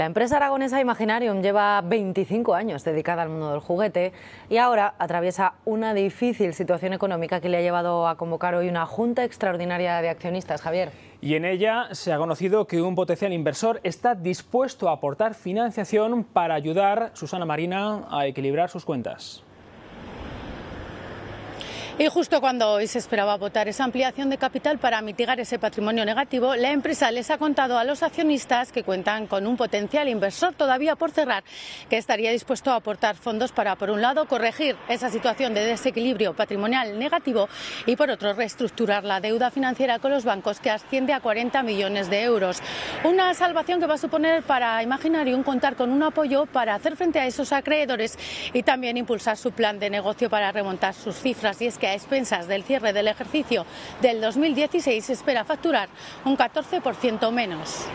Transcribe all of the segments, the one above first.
La empresa aragonesa Imaginarium lleva 25 años dedicada al mundo del juguete y ahora atraviesa una difícil situación económica que le ha llevado a convocar hoy una junta extraordinaria de accionistas. Javier. Y en ella se ha conocido que un potencial inversor está dispuesto a aportar financiación para ayudar, a Susana Marina, a equilibrar sus cuentas. Y justo cuando hoy se esperaba votar esa ampliación de capital para mitigar ese patrimonio negativo, la empresa les ha contado a los accionistas que cuentan con un potencial inversor todavía por cerrar, que estaría dispuesto a aportar fondos para, por un lado, corregir esa situación de desequilibrio patrimonial negativo y, por otro, reestructurar la deuda financiera con los bancos que asciende a 40 millones de euros. Una salvación que va a suponer para Imaginarium contar con un apoyo para hacer frente a esos acreedores y también impulsar su plan de negocio para remontar sus cifras. Y es que a expensas del cierre del ejercicio del 2016 espera facturar un 14% menos.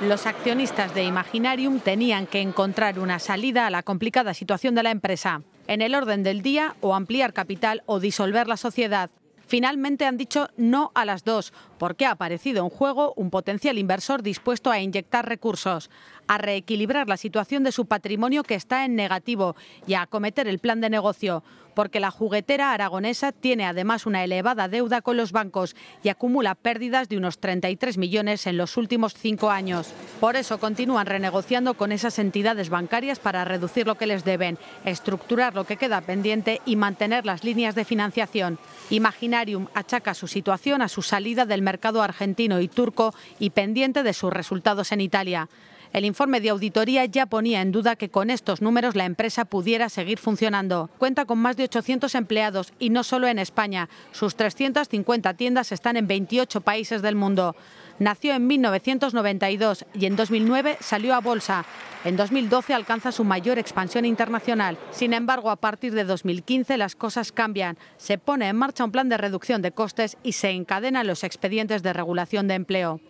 Los accionistas de Imaginarium tenían que encontrar una salida a la complicada situación de la empresa, en el orden del día o ampliar capital o disolver la sociedad. Finalmente han dicho no a las dos, porque ha aparecido en juego un potencial inversor dispuesto a inyectar recursos, a reequilibrar la situación de su patrimonio que está en negativo y a acometer el plan de negocio, porque la juguetera aragonesa tiene además una elevada deuda con los bancos y acumula pérdidas de unos 33 millones en los últimos cinco años. Por eso continúan renegociando con esas entidades bancarias para reducir lo que les deben, estructurar lo que queda pendiente y mantener las líneas de financiación. Imaginarium achaca su situación a su salida del mercado argentino y turco y pendiente de sus resultados en Italia. El informe de auditoría ya ponía en duda que con estos números la empresa pudiera seguir funcionando. Cuenta con más de 800 empleados y no solo en España. Sus 350 tiendas están en 28 países del mundo. Nació en 1992 y en 2009 salió a bolsa. En 2012 alcanza su mayor expansión internacional. Sin embargo, a partir de 2015 las cosas cambian. Se pone en marcha un plan de reducción de costes y se encadenan los expedientes de regulación de empleo.